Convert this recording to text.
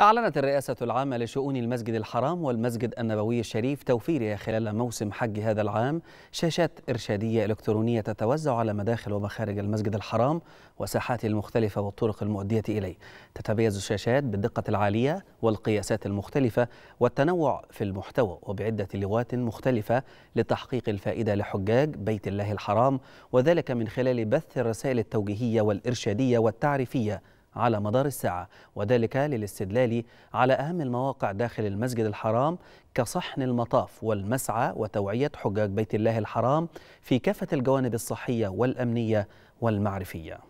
أعلنت الرئاسة العامة لشؤون المسجد الحرام والمسجد النبوي الشريف توفيرها خلال موسم حج هذا العام شاشات إرشادية إلكترونية تتوزع على مداخل ومخارج المسجد الحرام وساحاته المختلفة والطرق المؤدية إليه تتميز الشاشات بالدقة العالية والقياسات المختلفة والتنوع في المحتوى وبعدة لغات مختلفة لتحقيق الفائدة لحجاج بيت الله الحرام وذلك من خلال بث الرسائل التوجيهية والإرشادية والتعريفية على مدار الساعة وذلك للاستدلال على أهم المواقع داخل المسجد الحرام كصحن المطاف والمسعى وتوعية حجاج بيت الله الحرام في كافة الجوانب الصحية والأمنية والمعرفية